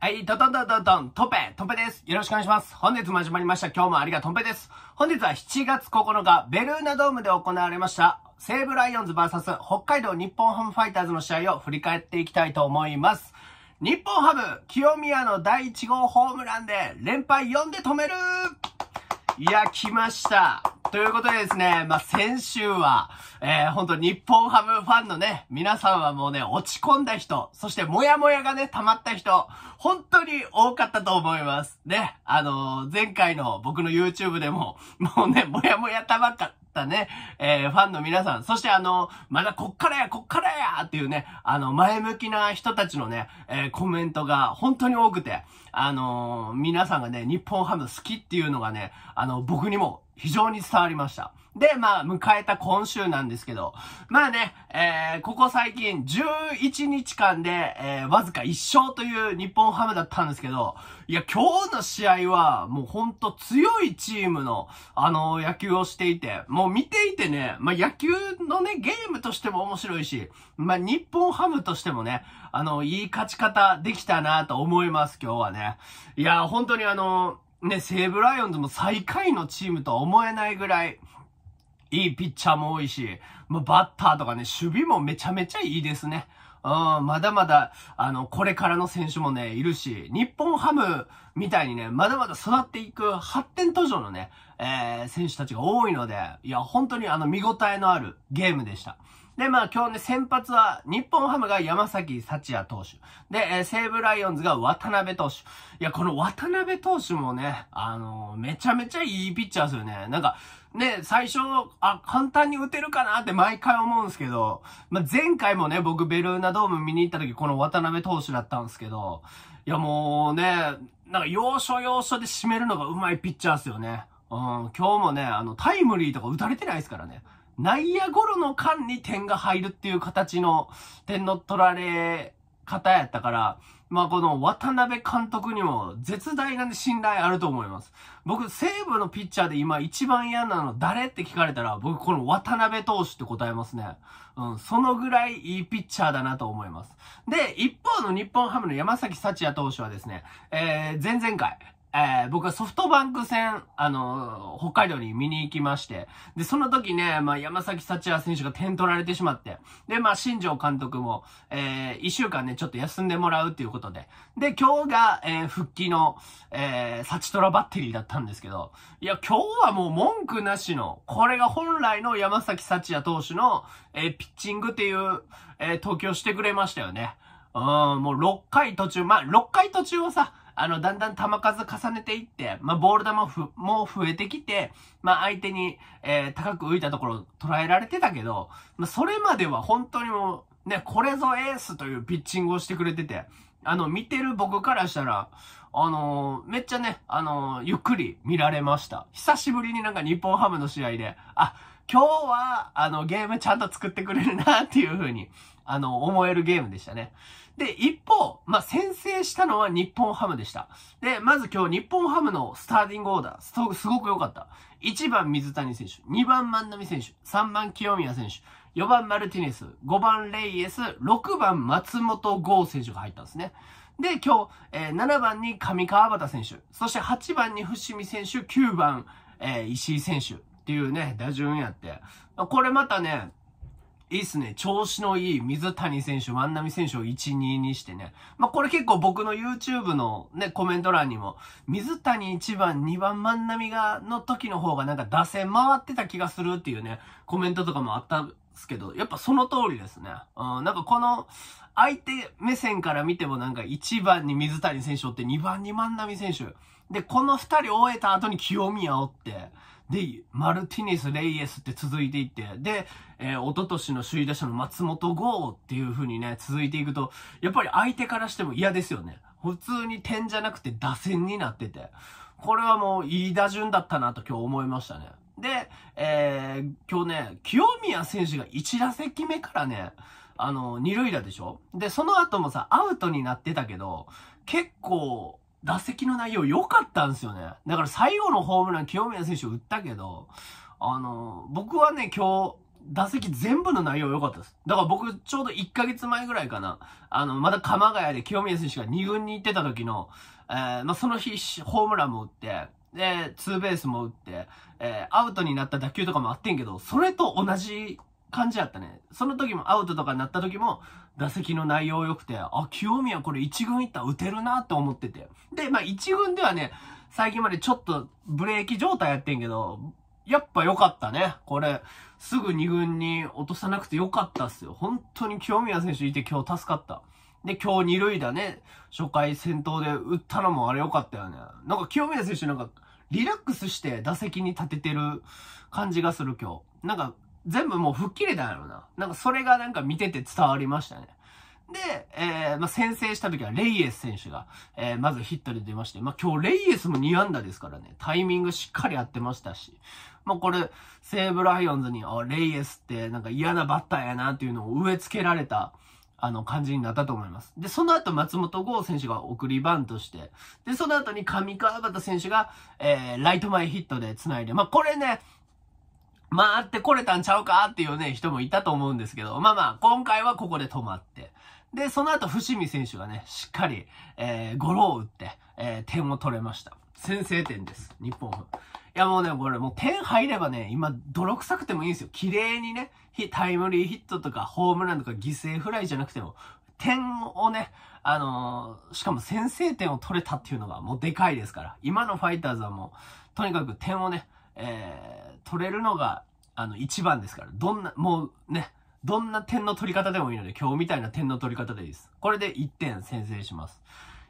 はい、トトントントントン、トペ、トペです。よろしくお願いします。本日も始まりました。今日もありがとんぺです。本日は7月9日、ベルーナドームで行われました、西武ライオンズ VS 北海道日本ハムファイターズの試合を振り返っていきたいと思います。日本ハム、清宮の第1号ホームランで連敗4で止めるいや、来ました。ということでですね、まあ、先週は、えー、本当日本ハムファンのね、皆さんはもうね、落ち込んだ人、そしてもやもやがね、溜まった人、本当に多かったと思います。ね、あのー、前回の僕の YouTube でも、もうね、もやもや溜まった、たね、えー、ファンの皆さん、そしてあの、まだこっからや、こっからやっていうね、あの、前向きな人たちのね、えー、コメントが本当に多くて、あのー、皆さんがね、日本ハム好きっていうのがね、あの、僕にも非常に伝わりました。で、まあ、迎えた今週なんですけど、まあね、えー、ここ最近11日間で、えー、わずか1勝という日本ハムだったんですけど、いや、今日の試合は、もうほんと強いチームの、あのー、野球をしていて、もう見ていてね、まあ、野球のね、ゲームとしても面白いし、まあ、日本ハムとしてもね、あのー、いい勝ち方できたなと思います、今日はね。いや、本当にあのーね、西武ライオンズも最下位のチームとは思えないぐらい、いいピッチャーも多いし、まあ、バッターとかね、守備もめちゃめちゃいいですね。うん、まだまだ、あの、これからの選手もね、いるし、日本ハムみたいにね、まだまだ育っていく発展途上のね、えー、選手たちが多いので、いや、本当にあの、見応えのあるゲームでした。で、まあ今日ね、先発は日本ハムが山崎幸也投手。で、えー、西武ライオンズが渡辺投手。いや、この渡辺投手もね、あのー、めちゃめちゃいいピッチャーですよね。なんか、ね、最初、あ、簡単に打てるかなって毎回思うんですけど、まあ、前回もね、僕ベルーナドーム見に行った時、この渡辺投手だったんですけど、いやもうね、なんか要所要所で締めるのがうまいピッチャーですよね。うん、今日もね、あの、タイムリーとか打たれてないですからね。内野ゴロの間に点が入るっていう形の点の取られ方やったから、まあこの渡辺監督にも絶大な信頼あると思います。僕、西武のピッチャーで今一番嫌なの誰って聞かれたら、僕この渡辺投手って答えますね。うん、そのぐらいいいピッチャーだなと思います。で、一方の日本ハムの山崎幸也投手はですね、えー、前々回、えー、僕はソフトバンク戦、あのー、北海道に見に行きまして、で、その時ね、まあ、山崎幸也選手が点取られてしまって、で、まあ、新庄監督も、えー、一週間ね、ちょっと休んでもらうっていうことで、で、今日が、えー、復帰の、えー、サチトラバッテリーだったんですけど、いや、今日はもう文句なしの、これが本来の山崎幸也投手の、えー、ピッチングっていう、えー、投球をしてくれましたよね。うん、もう6回途中、まあ、6回途中はさ、あの、だんだん球数重ねていって、まあ、ボール球も増えてきて、まあ、相手に、えー、高く浮いたところを捉えられてたけど、まあ、それまでは本当にもう、ね、これぞエースというピッチングをしてくれてて、あの、見てる僕からしたら、あのー、めっちゃね、あのー、ゆっくり見られました。久しぶりになんか日本ハムの試合で、あ、今日は、あの、ゲームちゃんと作ってくれるなっていう風に、あの、思えるゲームでしたね。で、一方、まあ、先制したのは日本ハムでした。で、まず今日日本ハムのスターティングオーダー、すごく良かった。1番水谷選手、2番万波選手、3番清宮選手、4番マルティネス、5番レイエス、6番松本剛選手が入ったんですね。で、今日、えー、7番に上川畑選手、そして8番に伏見選手、9番、えー、石井選手っていうね、打順やって。これまたね、いいっすね。調子のいい水谷選手、万波選手を1、2にしてね。まあ、これ結構僕の YouTube のね、コメント欄にも、水谷1番、2番万波が、の時の方がなんか打線回ってた気がするっていうね、コメントとかもあったんですけど、やっぱその通りですね。うん、なんかこの、相手目線から見てもなんか1番に水谷選手って、2番に万波選手。で、この2人終えた後に清宮追って、で、マルティネス、レイエスって続いていって、で、えー、ととしの首位打者の松本剛っていう風にね、続いていくと、やっぱり相手からしても嫌ですよね。普通に点じゃなくて打線になってて。これはもういい打順だったなと今日思いましたね。で、えー、今日ね、清宮選手が1打席目からね、あの、二塁打でしょで、その後もさ、アウトになってたけど、結構、打席の内容良かったんですよね。だから最後のホームラン、清宮選手打ったけど、あの、僕はね、今日、打席全部の内容良かったです。だから僕、ちょうど1ヶ月前ぐらいかな、あの、まだ鎌ヶ谷で清宮選手が2軍に行ってた時の、えー、まあ、その日、ホームランも打って、で、ツーベースも打って、えー、アウトになった打球とかもあってんけど、それと同じ感じやったね。その時もアウトとかになった時も、打席の内容良くて、あ、清宮これ1軍行ったら打てるなっと思ってて。で、まあ1軍ではね、最近までちょっとブレーキ状態やってんけど、やっぱ良かったね。これ、すぐ2軍に落とさなくて良かったっすよ。本当に清宮選手いて今日助かった。で、今日2塁打ね、初回先頭で打ったのもあれ良かったよね。なんか清宮選手なんか、リラックスして打席に立ててる感じがする今日。なんか、全部もう吹っ切れたんやろうな。なんかそれがなんか見てて伝わりましたね。で、えー、まあ、先制した時はレイエス選手が、えー、まずヒットで出まして、まあ、今日レイエスも2安打ですからね、タイミングしっかり合ってましたし、まあ、これ、セーブライオンズに、あ、レイエスってなんか嫌なバッターやなっていうのを植え付けられた、あの、感じになったと思います。で、その後、松本剛選手が送りバントして、で、その後に上川端選手が、えー、ライト前ヒットで繋いで、まあ、これね、回ってこれたんちゃうかっていうね、人もいたと思うんですけど、まあまあ、今回はここで止まって。で、その後、伏見選手がね、しっかり、えー、ゴロを打って、えー、点を取れました。先制点です。日本いやもうね、これもう点入ればね、今、泥臭くてもいいんですよ。綺麗にね、タイムリーヒットとか、ホームランとか、犠牲フライじゃなくても、点をね、あのー、しかも先制点を取れたっていうのがもうでかいですから、今のファイターズはもう、とにかく点をね、えー、取れるのが、あの、一番ですから。どんな、もうね、どんな点の取り方でもいいので、今日みたいな点の取り方でいいです。これで1点先制します。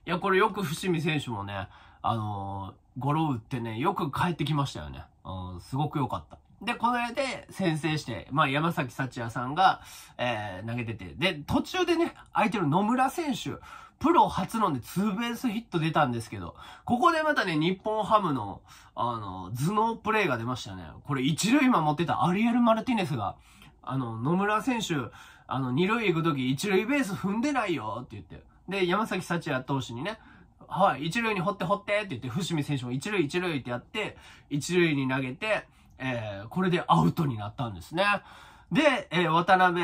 いや、これよく伏見選手もね、あのー、ゴロ打ってね、よく帰ってきましたよね。うん、すごく良かった。で、これで先制して、まあ、山崎幸也さんが、えー、投げてて、で、途中でね、相手の野村選手、プロ初のでツーベースヒット出たんですけど、ここでまたね、日本ハムの、あの、頭脳プレイが出ましたね。これ一塁今持ってたアリエル・マルティネスが、あの、野村選手、あの、二塁行くとき一塁ベース踏んでないよって言って。で、山崎幸也投手にね、はい、一塁に掘って掘ってって言って、伏見選手も一塁一塁ってやって、一塁に投げて、えー、これでアウトになったんですね。で、えー、渡辺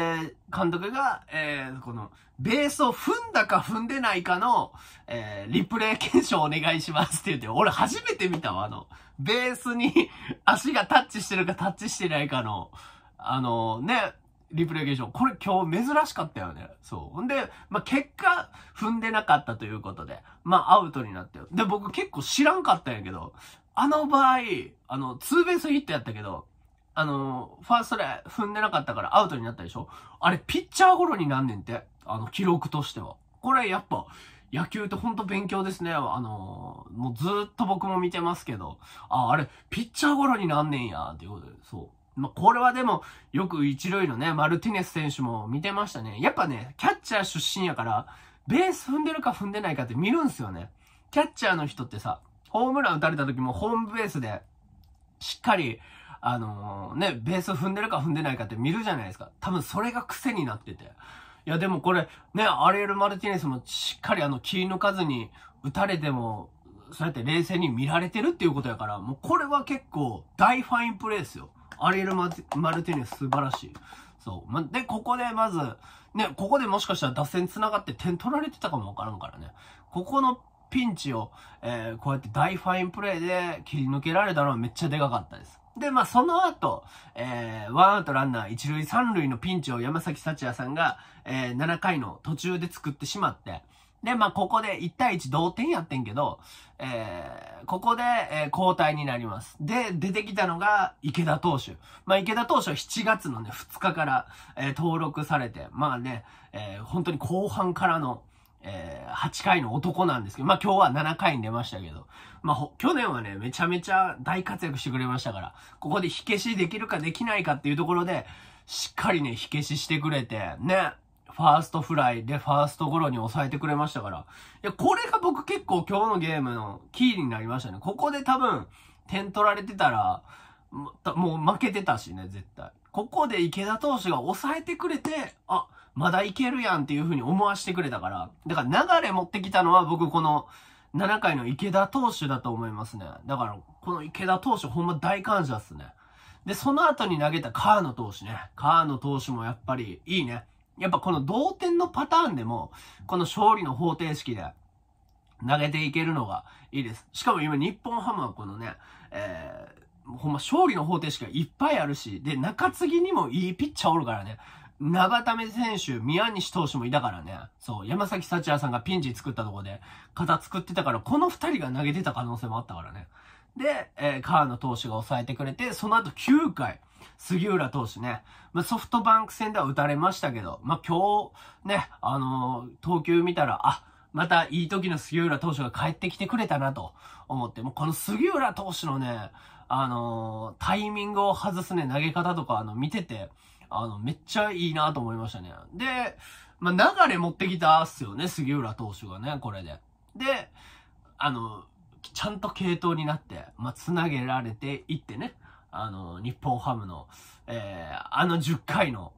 監督が、えー、この、ベースを踏んだか踏んでないかの、えー、リプレイ検証お願いしますって言って、俺初めて見たわ、あの、ベースに 足がタッチしてるかタッチしてないかの、あのー、ね、リプレイ検証。これ今日珍しかったよね。そう。んで、まあ、結果、踏んでなかったということで、まあ、アウトになってで、僕結構知らんかったんやけど、あの場合、あの、ツーベースヒットやったけど、あの、ファーストで踏んでなかったからアウトになったでしょあれ、ピッチャーゴロになんねんって。あの、記録としては。これ、やっぱ、野球ってほんと勉強ですね。あの、もうずっと僕も見てますけど。あ、あれ、ピッチャーゴロになんねんや、っていうことで、そう。まあ、これはでも、よく一塁のね、マルティネス選手も見てましたね。やっぱね、キャッチャー出身やから、ベース踏んでるか踏んでないかって見るんすよね。キャッチャーの人ってさ、ホームラン打たれた時もホームベースで、しっかりあのー、ね、ベース踏んでるか踏んでないかって見るじゃないですか。多分それが癖になってて。いや、でもこれ、ね、アリエル・マルティネスもしっかりあの、切り抜かずに打たれても、そうやって冷静に見られてるっていうことやから、もうこれは結構大ファインプレーですよ。アリエルマ・ルティネス素晴らしい。そう。ま、で、ここでまず、ね、ここでもしかしたら脱線繋がって点取られてたかもわからんからね。ここのピンチを、えー、こうやって大ファインプレーで切り抜けられたのはめっちゃでかかったです。で、まあ、その後、えー、ワンアウトランナー一塁三塁のピンチを山崎幸也さんが、えー、7回の途中で作ってしまって、で、まあ、ここで1対1同点やってんけど、えー、ここで、えー、交代になります。で、出てきたのが池田投手。まあ、池田投手は7月のね、2日から、えー、登録されて、まあね、えー、本当に後半からの、えー、8回の男なんですけど、まあ、今日は7回に出ましたけど、まあ、去年はね、めちゃめちゃ大活躍してくれましたから、ここで火消しできるかできないかっていうところで、しっかりね、火消ししてくれて、ね、ファーストフライでファーストゴロに抑えてくれましたから、いや、これが僕結構今日のゲームのキーになりましたね。ここで多分、点取られてたら、もう負けてたしね、絶対。ここで池田投手が抑えてくれて、あ、まだいけるやんっていう風に思わしてくれたから。だから流れ持ってきたのは僕この7回の池田投手だと思いますね。だからこの池田投手ほんま大感謝っすね。で、その後に投げた河野投手ね。河野投手もやっぱりいいね。やっぱこの同点のパターンでも、この勝利の方程式で投げていけるのがいいです。しかも今日本ハムはこのね、えー、ほんま勝利の方程式がいっぱいあるし、で、中継ぎにもいいピッチャーおるからね。長為選手、宮西投手もいたからね。そう、山崎幸也さんがピンチ作ったとこで、肩作ってたから、この二人が投げてた可能性もあったからね。で、えー、川野投手が抑えてくれて、その後9回、杉浦投手ね。まあ、ソフトバンク戦では打たれましたけど、まあ、今日、ね、あのー、投球見たら、あ、またいい時の杉浦投手が帰ってきてくれたなと思って、もうこの杉浦投手のね、あのー、タイミングを外すね、投げ方とか、あの、見てて、あの、めっちゃいいなと思いましたね。で、まあ、流れ持ってきたっすよね、杉浦投手がね、これで。で、あの、ちゃんと系統になって、まあ、繋げられていってね、あの、日本ハムの、えー、あの10回の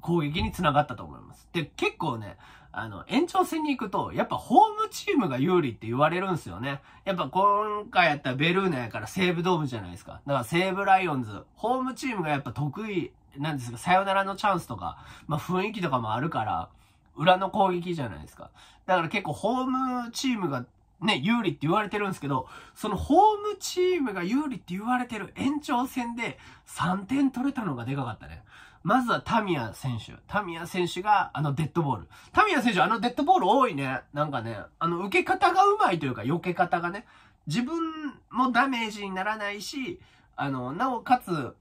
攻撃につながったと思います。で、結構ね、あの、延長戦に行くと、やっぱホームチームが有利って言われるんですよね。やっぱ今回やったらベルーナやから西武ドームじゃないですか。だから西武ライオンズ、ホームチームがやっぱ得意なんですか、さよならのチャンスとか、まあ雰囲気とかもあるから、裏の攻撃じゃないですか。だから結構ホームチームがね、有利って言われてるんですけど、そのホームチームが有利って言われてる延長戦で3点取れたのがでかかったね。まずはタミヤ選手。タミヤ選手があのデッドボール。タミヤ選手あのデッドボール多いね。なんかね、あの受け方がうまいというか、避け方がね。自分もダメージにならないし、あの、なおかつ、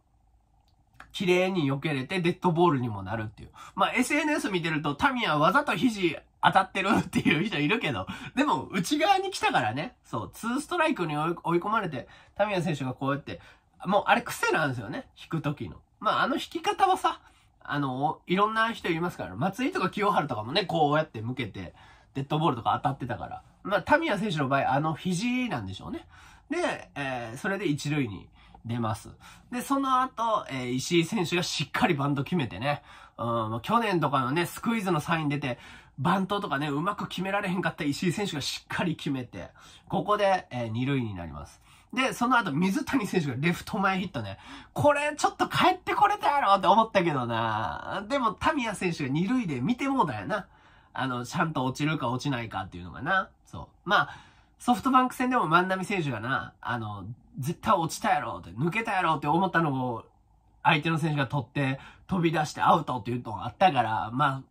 綺麗に避けれてデッドボールにもなるっていう。まあ、SNS 見てると、タミヤわざと肘当たってるっていう人いるけど、でも内側に来たからね、そう、2ストライクに追い込まれて、タミヤ選手がこうやって、もうあれ癖なんですよね、引く時の。まあ、あの引き方はさ、あの、いろんな人いますから、松井とか清原とかもね、こうやって向けて、デッドボールとか当たってたから。まあ、タミヤ選手の場合、あの肘なんでしょうね。で、えー、それで一塁に出ます。で、その後、えー、石井選手がしっかりバント決めてね、うん、去年とかのね、スクイズのサイン出て、バントとかね、うまく決められへんかった石井選手がしっかり決めて、ここで、えー、二塁になります。で、その後、水谷選手がレフト前ヒットね。これ、ちょっと帰ってこれたやろって思ったけどな。でも、タミヤ選手が二塁で見てもうだよな。あの、ちゃんと落ちるか落ちないかっていうのがな。そう。まあ、ソフトバンク戦でも万波選手がな、あの、絶対落ちたやろって、抜けたやろって思ったのを、相手の選手が取って、飛び出してアウトっていうのがあったから、まあ、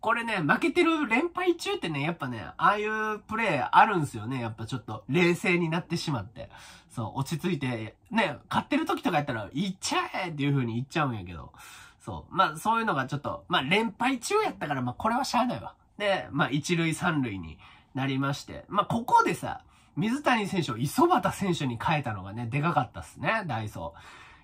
これね、負けてる連敗中ってね、やっぱね、ああいうプレイあるんすよね。やっぱちょっと冷静になってしまって。そう、落ち着いて、ね、勝ってる時とかやったら、行っちゃえっていう風に言っちゃうんやけど。そう。まあ、そういうのがちょっと、まあ、連敗中やったから、まあ、これはしゃあないわ。で、まあ、一塁三塁になりまして。まあ、ここでさ、水谷選手を磯端選手に変えたのがね、でかかったっすね、ダイソ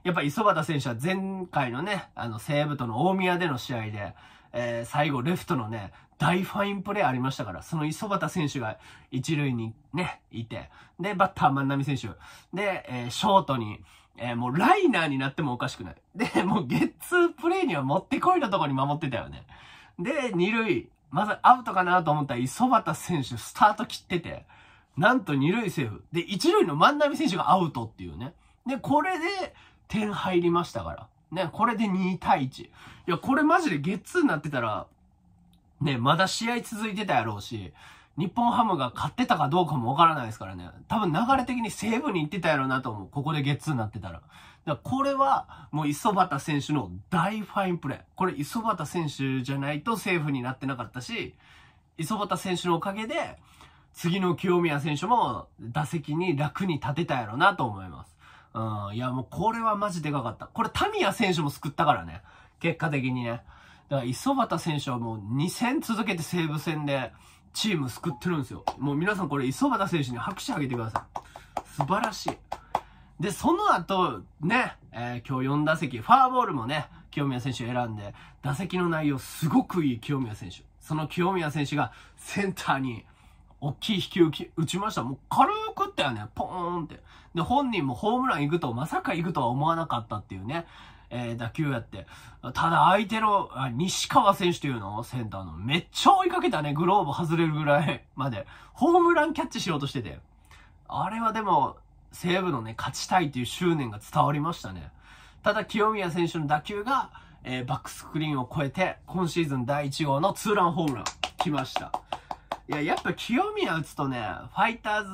ー。やっぱ磯端選手は前回のね、あの西武との大宮での試合で、えー、最後レフトのね、大ファインプレーありましたから、その磯端選手が一塁にね、いて、で、バッター万波選手、で、えー、ショートに、えー、もうライナーになってもおかしくない。で、もうゲッツープレーにはもってこいのとこに守ってたよね。で、二塁、まずアウトかなと思ったら磯端選手スタート切ってて、なんと二塁セーフ。で、一塁の万波選手がアウトっていうね。で、これで点入りましたから。ね、これで2対1。いや、これマジでゲッツーになってたら、ね、まだ試合続いてたやろうし、日本ハムが勝ってたかどうかもわからないですからね。多分流れ的にセーブに行ってたやろうなと思う。ここでゲッツーになってたら。だらこれは、もう磯畑選手の大ファインプレー。これ磯畑選手じゃないとセーフになってなかったし、磯畑選手のおかげで、次の清宮選手も打席に楽に立てたやろなと思います。うん。いや、もうこれはマジでかかった。これ、タミヤ選手も救ったからね。結果的にね。だから、磯端選手はもう2戦続けて西武戦で、チーム救ってるんですよ。もう皆さんこれ、磯端選手に拍手あげてください。素晴らしい。で、その後、ね、えー、今日4打席、ファーボールもね、清宮選手選んで、打席の内容すごくいい清宮選手。その清宮選手がセンターに大きい飛球打ちました。もう軽くったよね。ポーンって。で、本人もホームラン行くと、まさか行くとは思わなかったっていうね、えー、打球やって。ただ相手の、あ西川選手というのセンターの。めっちゃ追いかけたね。グローブ外れるぐらい まで。ホームランキャッチしようとしてて。あれはでも、西武のね、勝ちたいという執念が伝わりましたね。ただ、清宮選手の打球が、えー、バックスクリーンを越えて、今シーズン第1号のツーランホームラン、来ました。いや、やっぱ清宮打つとね、ファイターズ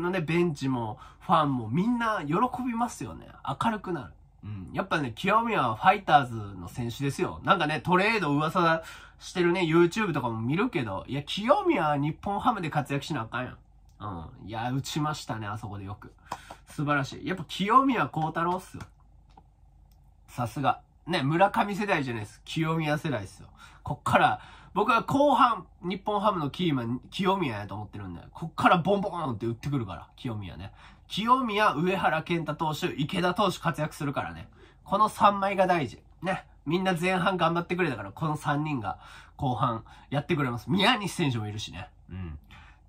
のね、ベンチも、ファンもみんな喜びますよね。明るくなる。うん。やっぱね、清宮はファイターズの選手ですよ。なんかね、トレード噂してるね、YouTube とかも見るけど、いや、清宮は日本ハムで活躍しなあかんやん。うん。いや、打ちましたね、あそこでよく。素晴らしい。やっぱ清宮幸太郎っすよ。さすが。ね、村上世代じゃないです。清宮世代っすよ。こっから、僕は後半、日本ハムのキーマン、清宮やと思ってるんで、こっからボンボーンって打ってくるから、清宮ね。清宮、上原健太投手、池田投手活躍するからね。この3枚が大事。ね。みんな前半頑張ってくれたから、この3人が後半やってくれます。宮西選手もいるしね。うん。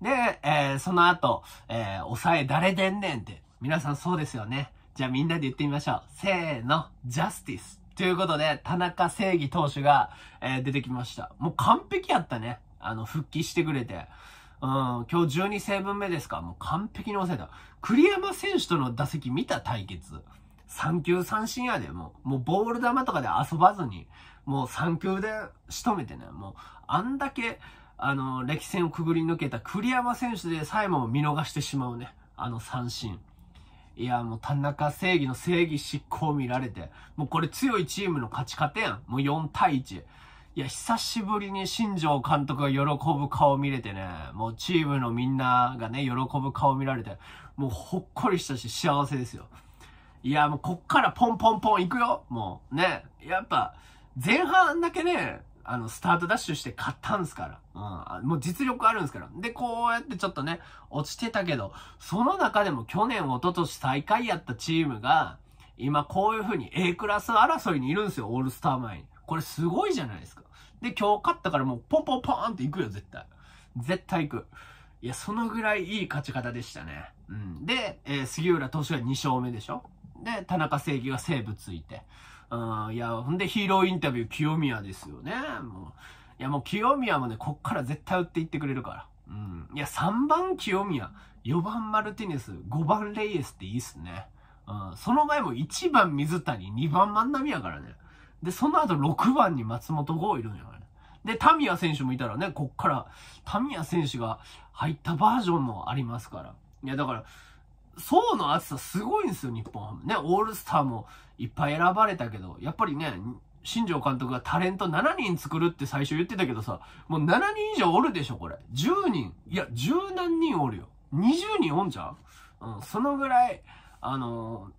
で、えー、その後、えー、抑え誰でんねんって。皆さんそうですよね。じゃあみんなで言ってみましょう。せーの、ジャスティス。ということで、田中正義投手が、えー、出てきました。もう完璧やったね。あの、復帰してくれて。うん、今日12セーブ目ですか。もう完璧に抑えた。栗山選手との打席見た対決。3球三振やで、もう。もうボール球とかで遊ばずに、もう3球で仕留めてね。もう、あんだけ、あの、歴戦をくぐり抜けた栗山選手でさえも見逃してしまうね。あの三振。いや、もう田中正義の正義執行見られて、もうこれ強いチームの勝ち方やん。もう4対1。いや、久しぶりに新庄監督が喜ぶ顔見れてね、もうチームのみんながね、喜ぶ顔見られて、もうほっこりしたし幸せですよ。いや、もうこっからポンポンポン行くよ、もう。ね。やっぱ、前半だけね、あの、スタートダッシュして買ったんですから。うん。もう実力あるんですから。で、こうやってちょっとね、落ちてたけど、その中でも去年、一昨年最下位やったチームが、今こういう風に A クラス争いにいるんですよ、オールスター前に。これすごいじゃないですか。で、今日勝ったからもうポンポンポーンって行くよ、絶対。絶対行く。いや、そのぐらいいい勝ち方でしたね。うん。で、えー、杉浦投手が2勝目でしょで、田中正義が西武ついて。ん、いや、ほんでヒーローインタビュー清宮ですよね。もう。いや、もう清宮もね、こっから絶対打っていってくれるから。うん。いや、3番清宮、4番マルティネス、5番レイエスっていいっすね。うん。その前も1番水谷、2番万波やからね。で、その後6番に松本剛いるんやからね。で、タミヤ選手もいたらね、こっから、タミヤ選手が入ったバージョンもありますから。いや、だから、層の厚さすごいんですよ、日本ハム。ね、オールスターもいっぱい選ばれたけど、やっぱりね、新庄監督がタレント7人作るって最初言ってたけどさ、もう7人以上おるでしょ、これ。10人。いや、10何人おるよ。20人おんじゃんうん、そのぐらい、あのー、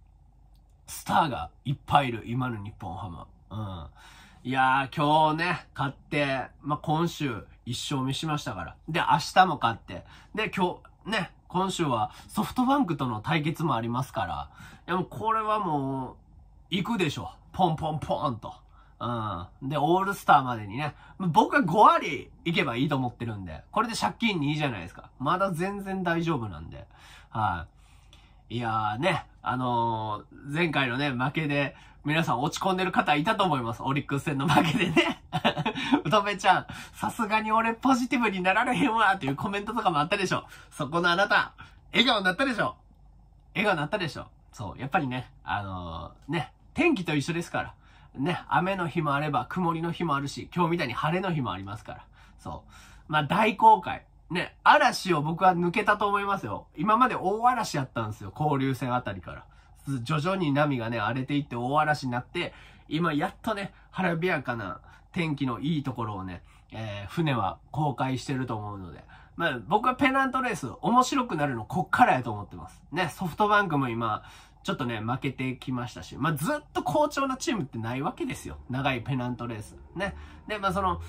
スターがいっぱいいる、今の日本ハム。うん。いやー、今日ね、勝って、まあ、今週、一勝目しましたから。で、明日も勝って。で、今日、ね、今週はソフトバンクとの対決もありますから、いやもうこれはもう、行くでしょ。ポンポンポンと。うん。で、オールスターまでにね、僕は5割行けばいいと思ってるんで、これで借金にいいじゃないですか。まだ全然大丈夫なんで。はい、いやーね、あのー、前回のね、負けで、皆さん落ち込んでる方いたと思います。オリックス戦の負けでね。うとめちゃん、さすがに俺ポジティブになられへんわっていうコメントとかもあったでしょ。そこのあなた、笑顔になったでしょ。笑顔になったでしょ。そう、やっぱりね、あのー、ね、天気と一緒ですから。ね、雨の日もあれば、曇りの日もあるし、今日みたいに晴れの日もありますから。そう。まあ、大公開。ね、嵐を僕は抜けたと思いますよ。今まで大嵐やったんですよ。交流戦あたりから。徐々に波がね、荒れていって大嵐になって、今やっとね、晴れやかな天気のいいところをね、えー、船は公開してると思うので。まあ、僕はペナントレース、面白くなるのこっからやと思ってます。ね、ソフトバンクも今、ちょっとね、負けてきましたし、まあ、ずっと好調なチームってないわけですよ。長いペナントレース。ね。で、まあ、その、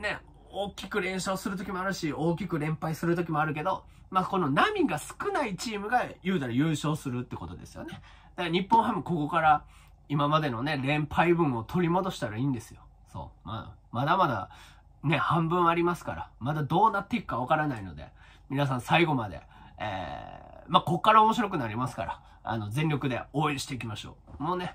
ね、大きく連勝するときもあるし、大きく連敗するときもあるけど、まあ、この波が少ないチームが、言うたら優勝するってことですよね。だから日本ハムここから、今までのね、連敗分を取り戻したらいいんですよ。そう。まあ、まだまだ、ね、半分ありますから、まだどうなっていくかわからないので、皆さん最後まで、えー、まあ、こっから面白くなりますから、あの、全力で応援していきましょう。もうね、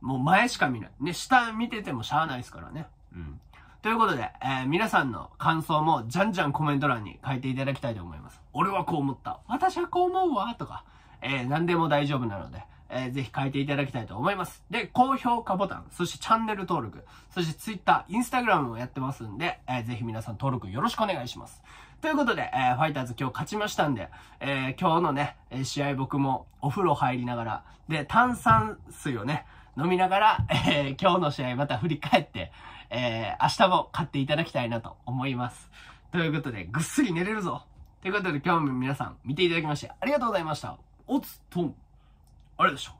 もう前しか見ない。ね、下見ててもしゃあないですからね。うん。ということで、えー、皆さんの感想もじゃんじゃんコメント欄に書いていただきたいと思います。俺はこう思った。私はこう思うわ。とか、えー、何でも大丈夫なので、えー、ぜひ書いていただきたいと思います。で、高評価ボタン、そしてチャンネル登録、そして Twitter、Instagram もやってますんで、えー、ぜひ皆さん登録よろしくお願いします。ということで、えー、ファイターズ今日勝ちましたんで、えー、今日のね、試合僕もお風呂入りながら、で、炭酸水をね、飲みながら、えー、今日の試合また振り返って、えー、明日も買っていただきたいなと思います。ということで、ぐっすり寝れるぞということで、今日も皆さん見ていただきましてありがとうございました。おつとん。あれでしょ